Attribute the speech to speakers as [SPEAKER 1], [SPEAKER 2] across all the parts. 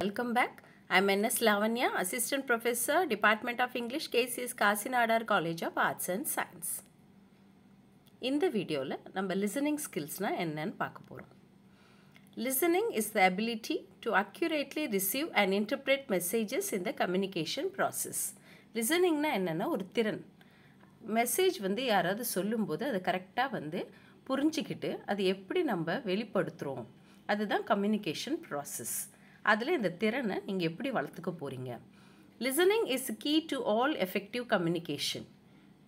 [SPEAKER 1] Welcome back I am N.S. Lavanya, Assistant Professor, Department of English, KCS Kasinadar College of Arts and Science. இந்த வீடியோவில் நம்ம listening ஸ்கில்ஸ்னால் என்னன்னு பார்க்க போகிறோம் listening is the ability to accurately receive and interpret messages இந்த communication process லிசனிங்னா என்னென்னா ஒரு திறன் மெசேஜ் வந்து யாராவது சொல்லும்போது அதை கரெக்டாக வந்து புரிஞ்சிக்கிட்டு அது எப்படி நம்ம வெளிப்படுத்துகிறோம் அதுதான் கம்யூனிகேஷன் ப்ராசஸ் அதில் இந்த திறனை நீங்கள் எப்படி வளர்த்துக்க போகிறீங்க listening is key to all effective communication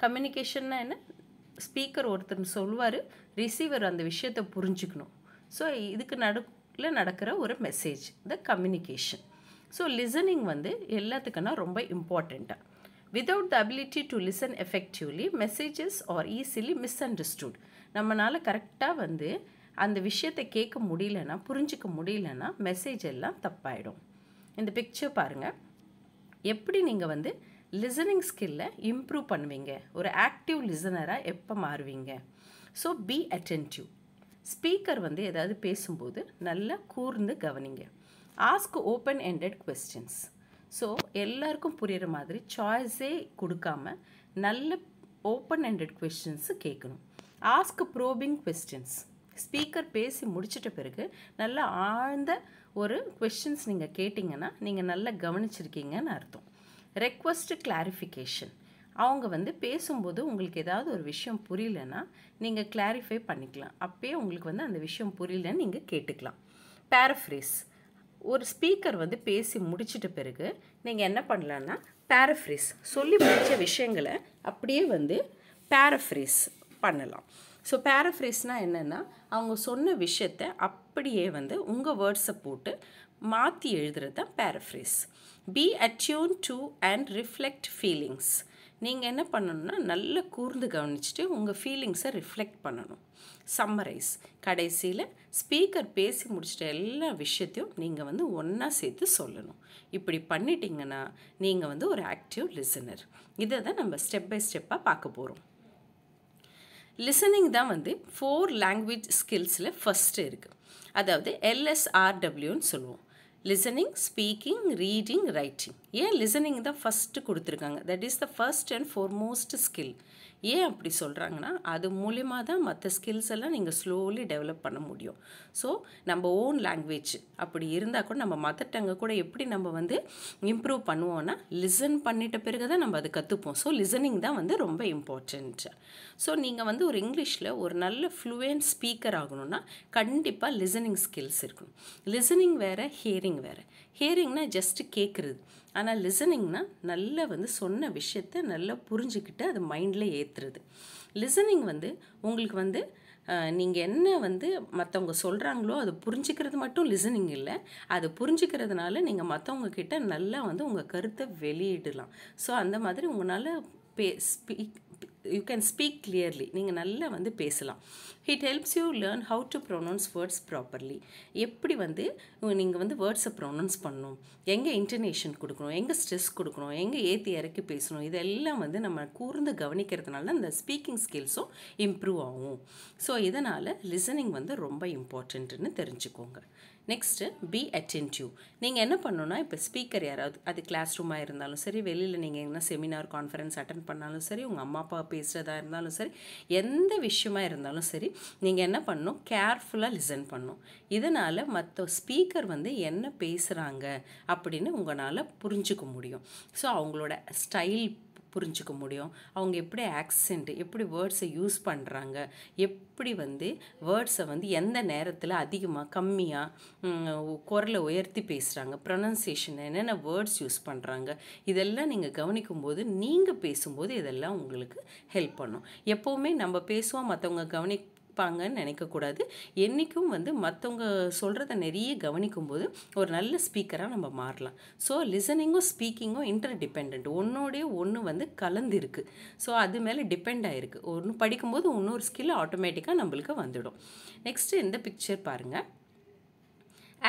[SPEAKER 1] கம்யூனிகேஷன்னா என்ன ஸ்பீக்கர் ஒருத்தர் சொல்வார் ரிசீவர் அந்த விஷயத்தை புரிஞ்சுக்கணும் ஸோ இதுக்கு நடுவில் நடக்கிற ஒரு message the communication so listening வந்து எல்லாத்துக்குன்னா ரொம்ப இம்பார்ட்டண்ட்டாக without the ability to listen effectively messages are easily misunderstood நம்மளால் கரெக்டாக வந்து அந்த விஷயத்தை கேட்க முடியலன்னா புரிஞ்சிக்க முடியலன்னா மெசேஜ் எல்லாம் தப்பாயிடும் இந்த பிக்சர் பாருங்கள் எப்படி நீங்கள் வந்து லிசனிங் ஸ்கில்லை இம்ப்ரூவ் பண்ணுவீங்க ஒரு ஆக்டிவ் லிசனராக எப்போ மாறுவீங்க ஸோ பி அட்டென்டிவ் ஸ்பீக்கர் வந்து ஏதாவது பேசும்போது நல்லா கூர்ந்து கவனிங்க ask open ended questions so எல்லாருக்கும் புரிகிற மாதிரி சாய்ஸே கொடுக்காம நல்ல ஓப்பன் எண்டட் கொஸ்டின்ஸு கேட்கணும் ஆஸ்க் ப்ரோபிங் கொஸ்டின்ஸ் ஸ்பீக்கர் பேசி முடிச்சிட்ட பிறகு நல்லா ஆழ்ந்த ஒரு கொஷின்ஸ் நீங்கள் கேட்டிங்கன்னா நீங்கள் நல்லா கவனிச்சிருக்கீங்கன்னு அர்த்தம் ரெக்வஸ்ட்டு கிளாரிஃபிகேஷன் அவங்க வந்து பேசும்போது உங்களுக்கு ஏதாவது ஒரு விஷயம் புரியலன்னா நீங்கள் கிளாரிஃபை பண்ணிக்கலாம் அப்போயே உங்களுக்கு வந்து அந்த விஷயம் புரியலன்னு நீங்கள் கேட்டுக்கலாம் பேரஃப்ரேஸ் ஒரு ஸ்பீக்கர் வந்து பேசி முடிச்சிட்ட பிறகு நீங்கள் என்ன பண்ணலான்னா பேரஃப்ரேஸ் சொல்லி முடித்த விஷயங்களை அப்படியே வந்து பேரஃப்ரேஸ் பண்ணலாம் ஸோ பேரஃப்ரேஸ்னால் என்னென்னா அவங்க சொன்ன விஷயத்த அப்படியே வந்து உங்கள் வேர்ட்ஸை போட்டு மாற்றி எழுதுறது தான் paraphrase be attuned to and reflect feelings நீங்கள் என்ன பண்ணணும்னா நல்லா கூர்ந்து கவனிச்சுட்டு உங்கள் ஃபீலிங்ஸை ரிஃப்ளெக்ட் பண்ணணும் சம்மரைஸ் கடைசியில் ஸ்பீக்கர் பேசி முடிச்சிட்ட எல்லா விஷயத்தையும் நீங்கள் வந்து ஒன்றா சேர்த்து சொல்லணும் இப்படி பண்ணிட்டீங்கன்னா நீங்கள் வந்து ஒரு ஆக்டிவ் லிசனர் இதை தான் நம்ம ஸ்டெப் பை ஸ்டெப்பாக பார்க்க போகிறோம் லிசனிங் தான் வந்து ஃபோர் லாங்குவேஜ் ஸ்கில்ஸில் ஃபஸ்ட்டு இருக்குது அதாவது எல்எஸ்ஆர்டபிள்யூன்னு சொல்லுவோம் லிசனிங் ஸ்பீக்கிங் ரீடிங் ரைட்டிங் ஏன் லிசனிங் தான் ஃபஸ்ட்டு கொடுத்துருக்காங்க that is the first and foremost skill ஏன் அப்படி சொல்கிறாங்கன்னா அது மூலிமா தான் மற்ற ஸ்கில்ஸ் எல்லாம் நீங்கள் ஸ்லோலி டெவலப் பண்ண முடியும் ஸோ நம்ம ஓன் லாங்குவேஜ் அப்படி இருந்தால் கூட நம்ம மதர் டங்கை கூட எப்படி நம்ம வந்து இம்ப்ரூவ் பண்ணுவோன்னா லிசன் பண்ணிட்ட பிறகு தான் நம்ம அதை கற்றுப்போம் ஸோ லிசனிங் தான் வந்து ரொம்ப இம்பார்ட்டண்ட் ஸோ நீங்கள் வந்து ஒரு இங்கிலீஷில் ஒரு நல்ல ஃப்ளூயன்ட் ஸ்பீக்கர் ஆகணும்னா கண்டிப்பாக லிசனிங் ஸ்கில்ஸ் இருக்கணும் லிசனிங் வேறு ஹியரிங் வேறு ஹியரிங்னா ஜஸ்ட்டு கேட்குறது ஆனால் லிசனிங்னா நல்லா வந்து சொன்ன விஷயத்த நல்லா புரிஞ்சுக்கிட்டு அது மைண்டில் ஏற்று சேர்த்துருது லிசனிங் வந்து உங்களுக்கு வந்து நீங்கள் என்ன வந்து மற்றவங்க சொல்கிறாங்களோ அது புரிஞ்சுக்கிறது மட்டும் லிசனிங் இல்லை அது புரிஞ்சுக்கிறதுனால நீங்கள் மற்றவங்கக்கிட்ட நல்லா வந்து உங்கள் கருத்தை வெளியிடலாம் ஸோ அந்த மாதிரி உங்களால் பே speak you can speak clearly நீங்கள் நல்லா வந்து பேசலாம் it helps you learn how to pronounce words properly எப்படி வந்து நீங்கள் வந்து வேர்ட்ஸை ப்ரொனவுன்ஸ் பண்ணணும் எங்கே இன்டர்நேஷன் கொடுக்கணும் எங்கே ஸ்ட்ரெஸ் கொடுக்கணும் எங்கே ஏற்றி இறக்கி பேசணும் இதெல்லாம் வந்து நம்ம கூர்ந்து கவனிக்கிறதுனால தான் அந்த ஸ்பீக்கிங் ஸ்கில்ஸும் இம்ப்ரூவ் ஆகும் ஸோ இதனால் லிசனிங் வந்து ரொம்ப இம்பார்ட்டண்ட்டுன்னு தெரிஞ்சுக்கோங்க நெக்ஸ்ட்டு பி அட்டென்டிவ் நீங்கள் என்ன பண்ணணும்னா இப்போ ஸ்பீக்கர் யாராவது அது கிளாஸ் ரூமாக இருந்தாலும் சரி வெளியில் நீங்கள் என்ன செமினார் கான்ஃபரன்ஸ் அட்டன் பண்ணாலும் சரி உங்கள் அம்மா அப்பா பேசுகிறதா இருந்தாலும் சரி எந்த விஷயமா இருந்தாலும் சரி நீங்கள் என்ன பண்ணணும் கேர்ஃபுல்லாக லிசன் பண்ணணும் இதனால் மற்ற ஸ்பீக்கர் வந்து என்ன பேசுகிறாங்க அப்படின்னு உங்களால் புரிஞ்சுக்க முடியும் ஸோ அவங்களோட ஸ்டைல் புரிஞ்சுக்க முடியும் அவங்க எப்படி ஆக்சென்ட் எப்படி வேர்ட்ஸை யூஸ் பண்ணுறாங்க எப்படி வந்து வேர்ட்ஸை வந்து எந்த நேரத்தில் அதிகமாக கம்மியாக குரலை உயர்த்தி பேசுகிறாங்க ப்ரொனன்சியேஷன் என்னென்ன வேர்ட்ஸ் யூஸ் பண்ணுறாங்க இதெல்லாம் நீங்கள் கவனிக்கும் போது நீங்கள் பேசும்போது இதெல்லாம் உங்களுக்கு ஹெல்ப் பண்ணும் எப்போவுமே நம்ம பேசுவோம் மற்றவங்க கவனி இருப்பாங்கன்னு நினைக்கக்கூடாது என்றைக்கும் வந்து மற்றவங்க சொல்கிறத நிறைய கவனிக்கும் போது ஒரு நல்ல ஸ்பீக்கராக நம்ம மாறலாம் ஸோ லிசனிங்கும் ஸ்பீக்கிங்கும் இன்டர் டிபெண்ட் ஒன்றோடைய ஒன்று வந்து கலந்துருக்கு ஸோ அது மேலே டிபெண்ட் ஆகிருக்கு ஒன்று படிக்கும்போது இன்னொரு ஸ்கில் ஆட்டோமேட்டிக்காக நம்மளுக்கு வந்துடும் நெக்ஸ்ட்டு இந்த பிக்சர் பாருங்கள்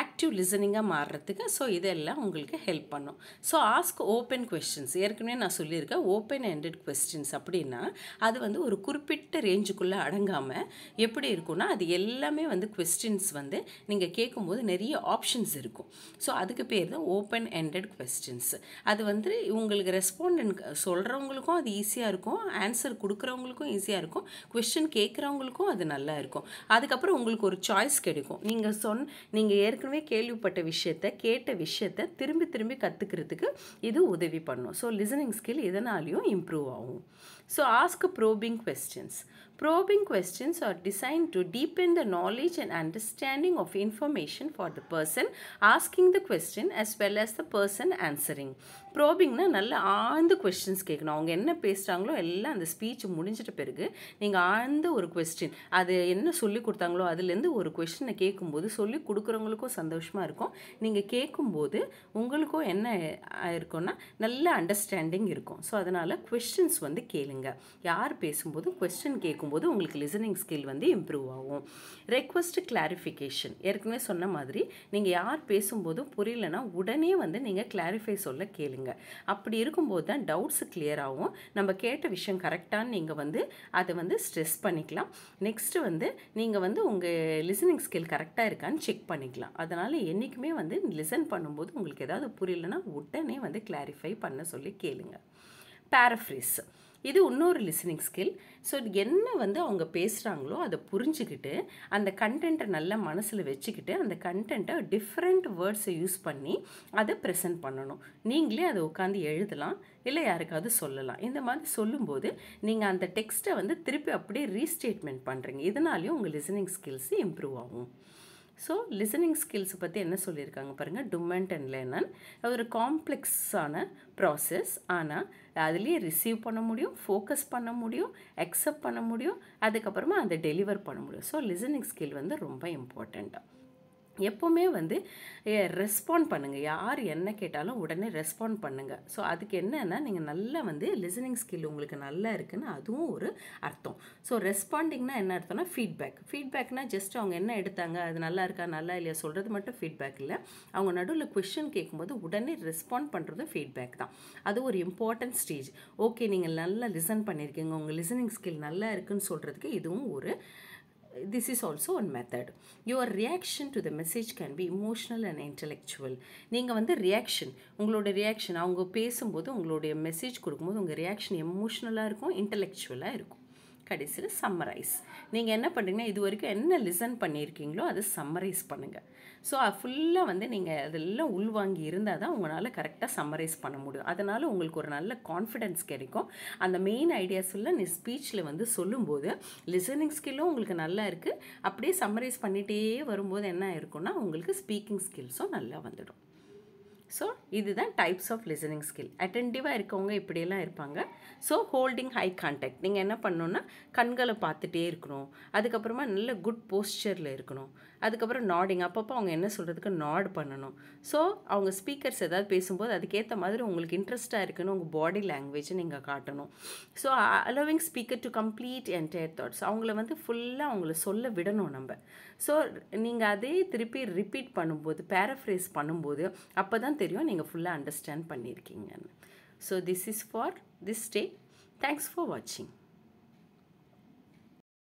[SPEAKER 1] ஆக்டிவ் லிசனிங்காக மாறுறதுக்கு ஸோ இதெல்லாம் உங்களுக்கு ஹெல்ப் பண்ணும் ஸோ ஆஸ்க் ஓப்பன் கொஸ்டின்ஸ் ஏற்கனவே நான் சொல்லியிருக்கேன் ஓப்பன் ஹேண்டட் கொஸ்டின்ஸ் அப்படின்னா அது வந்து ஒரு குறிப்பிட்ட ரேஞ்சுக்குள்ளே அடங்காமல் எப்படி இருக்கும்னா அது எல்லாமே வந்து கொஸ்டின்ஸ் வந்து நீங்கள் கேட்கும்போது நிறைய ஆப்ஷன்ஸ் இருக்கும் ஸோ அதுக்கு பேர் தான் ஓப்பன் ஹேண்டட் கொஸ்டின்ஸ் அது வந்து உங்களுக்கு ரெஸ்பாண்ட் சொல்கிறவங்களுக்கும் அது ஈஸியாக இருக்கும் ஆன்சர் கொடுக்குறவங்களுக்கும் ஈஸியாக இருக்கும் கொஸ்டின் கேட்குறவங்களுக்கும் அது நல்லா இருக்கும் அதுக்கப்புறம் உங்களுக்கு ஒரு சாய்ஸ் கிடைக்கும் நீங்கள் சொன் நீங்கள் ஏற்க ஏற்கனவே கேள்விப்பட்ட விஷயத்த கேட்ட விஷயத்த திரும்பி திரும்பி கற்றுக்கிறதுக்கு இது உதவி பண்ணும் ஸோ லிசனிங் ஸ்கில் இதனாலையும் இம்ப்ரூவ் ஆகும் so ask probing questions Probing questions are designed to deepen the knowledge and understanding of information for the person asking the question as well as the person answering. ப்ரோபிங்னா நல்லா ஆழ்ந்து questions கேட்கணும் அவங்க என்ன பேசுகிறாங்களோ எல்லாம் அந்த ஸ்பீச் முடிஞ்சிட்ட பிறகு நீங்கள் ஆழ்ந்த ஒரு கொஸ்டின் அது என்ன சொல்லி கொடுத்தாங்களோ அதுலேருந்து ஒரு கொஸ்டினை கேட்கும்போது சொல்லி கொடுக்குறவங்களுக்கும் சந்தோஷமாக இருக்கும் நீங்கள் கேட்கும்போது உங்களுக்கும் என்ன இருக்கும்னா நல்ல அண்டர்ஸ்டாண்டிங் இருக்கும் ஸோ அதனால் கொஸ்டின்ஸ் வந்து கேளுங்க யார் பேசும்போதும் கொஸ்டின் கேட்கும் பண்ணும்போது உங்களுக்கு லிசனிங் ஸ்கில் வந்து இம்ப்ரூவ் ஆகும் ரெக்வஸ்ட் கிளாரிஃபிகேஷன் ஏற்கனவே சொன்ன மாதிரி நீங்கள் யார் பேசும்போதும் புரியலனா உடனே வந்து நீங்கள் கிளாரிஃபை சொல்ல கேளுங்க அப்படி இருக்கும்போது தான் டவுட்ஸ் கிளியர் ஆகும் நம்ம கேட்ட விஷயம் கரெக்டானு நீங்கள் வந்து அதை வந்து ஸ்ட்ரெஸ் பண்ணிக்கலாம் நெக்ஸ்ட்டு வந்து நீங்கள் வந்து உங்கள் லிசனிங் ஸ்கில் கரெக்டாக இருக்கான்னு செக் பண்ணிக்கலாம் அதனால் என்றைக்குமே வந்து லிசன் பண்ணும்போது உங்களுக்கு ஏதாவது புரியலனா உடனே வந்து கிளாரிஃபை பண்ண சொல்லி கேளுங்க பேரஃப்ரீஸ் இது இன்னொரு லிசனிங் ஸ்கில் ஸோ என்ன வந்து அவங்க பேசுகிறாங்களோ அதை புரிஞ்சுக்கிட்டு அந்த கண்டென்ட்டை நல்லா மனசில் வச்சுக்கிட்டு அந்த கண்டென்ட்டை டிஃப்ரெண்ட் வேர்ட்ஸை யூஸ் பண்ணி அதை ப்ரெசென்ட் பண்ணணும் நீங்களே அதை உட்காந்து எழுதலாம் இல்லை யாருக்காவது சொல்லலாம் இந்த மாதிரி சொல்லும்போது நீங்கள் அந்த டெக்ஸ்ட்டை வந்து திருப்பி அப்படியே ரீஸ்டேட்மெண்ட் பண்ணுறீங்க இதனாலேயும் உங்கள் லிசனிங் ஸ்கில்ஸ் இம்ப்ரூவ் ஆகும் ஸோ லிசனிங் ஸ்கில்ஸை பற்றி என்ன சொல்லியிருக்காங்க பாருங்கள் டுமெண்ட் அண்ட் லேர்னன் ஒரு காம்ப்ளெக்ஸான ப்ராசஸ் ஆனால் அதுலேயே ரிசீவ் பண்ண முடியும் ஃபோக்கஸ் பண்ண முடியும் அக்செப்ட் பண்ண முடியும் அதுக்கப்புறமா அதை டெலிவர் பண்ண முடியும் ஸோ லிசனிங் ஸ்கில் வந்து ரொம்ப இம்பார்ட்டண்ட்டாக எப்போவுமே வந்து ரெஸ்பாண்ட் பண்ணுங்கள் யார் என்ன கேட்டாலும் உடனே ரெஸ்பாண்ட் பண்ணுங்கள் ஸோ அதுக்கு என்னென்னா நீங்கள் நல்லா வந்து லிசனிங் ஸ்கில் உங்களுக்கு நல்லா இருக்குன்னு அதுவும் ஒரு அர்த்தம் ஸோ ரெஸ்பாண்டிங்னா என்ன அர்த்தம்னா ஃபீட்பேக் ஃபீட்பேக்னா ஜஸ்ட் அவங்க என்ன எடுத்தாங்க அது நல்லா இருக்கா நல்லா இல்லையா சொல்கிறது மட்டும் ஃபீட்பேக் இல்லை அவங்க நடுவில் கொஷின் கேட்கும்போது உடனே ரெஸ்பாண்ட் பண்ணுறது ஃபீட்பேக் தான் அது ஒரு இம்பார்ட்டன்ட் ஸ்டேஜ் ஓகே நீங்கள் நல்லா லிசன் பண்ணியிருக்கீங்க உங்கள் லிசனிங் ஸ்கில் நல்லா இருக்குன்னு சொல்கிறதுக்கு இதுவும் ஒரு this is also one method your reaction to the message can be emotional and intellectual நீங்கள் வந்து ரியாக்ஷன் உங்களோட ரியாக்ஷன் அவங்க பேசும்போது உங்களுடைய மெசேஜ் கொடுக்கும்போது உங்கள் ரியாக்ஷன் எமோஷ்னலாக இருக்கும் இன்டலெக்சுவலாக இருக்கும் கடைசியில் சம்மரைஸ் நீங்கள் என்ன பண்ணுறீங்கன்னா இது வரைக்கும் என்ன லிசன் பண்ணியிருக்கீங்களோ அதை சம்மரைஸ் பண்ணுங்கள் ஸோ ஃபுல்லாக வந்து நீங்கள் அதெல்லாம் உள்வாங்கி இருந்தால் தான் உங்களால் கரெக்டாக சம்மரைஸ் பண்ண முடியும் அதனால் உங்களுக்கு ஒரு நல்ல கான்ஃபிடென்ஸ் கிடைக்கும் அந்த மெயின் ஐடியாஸ் உள்ள நீ ஸ்பீச்சில் வந்து சொல்லும்போது லிசனிங் ஸ்கில்லும் உங்களுக்கு நல்லா இருக்குது அப்படியே சம்மரைஸ் பண்ணிகிட்டே வரும்போது என்ன இருக்குன்னா உங்களுக்கு ஸ்பீக்கிங் ஸ்கில்ஸும் நல்லா வந்துடும் ஸோ இதுதான் டைப்ஸ் ஆஃப் லிசனிங் ஸ்கில் அட்டென்டிவாக இருக்கவங்க இப்படியெல்லாம் இருப்பாங்க ஸோ ஹோல்டிங் ஹை கான்டாக்ட் நீங்கள் என்ன பண்ணணுன்னா கண்களை பார்த்துட்டே இருக்கணும் அதுக்கப்புறமா நல்ல குட் போஸ்டரில் இருக்கணும் அதுக்கப்புறம் நாடிங் அப்பப்போ அவங்க என்ன சொல்கிறதுக்கு நாட் பண்ணணும் ஸோ அவங்க ஸ்பீக்கர்ஸ் ஏதாவது பேசும்போது அதுக்கேற்ற மாதிரி உங்களுக்கு இன்ட்ரெஸ்ட்டாக இருக்குன்னு உங்கள் பாடி லாங்குவேஜை நீங்கள் காட்டணும் so allowing speaker to complete entire thoughts அவங்கள வந்து ஃபுல்லாக அவங்கள சொல்ல விடணும் நம்ம ஸோ நீங்கள் அதே திருப்பி ரிப்பீட் பண்ணும்போது பேரஃப்ரேஸ் பண்ணும்போது அப்போ தான் தெரியும் நீங்கள் ஃபுல்லாக அண்டர்ஸ்டாண்ட் பண்ணியிருக்கீங்கன்னு so this is for this day thanks for வாட்சிங்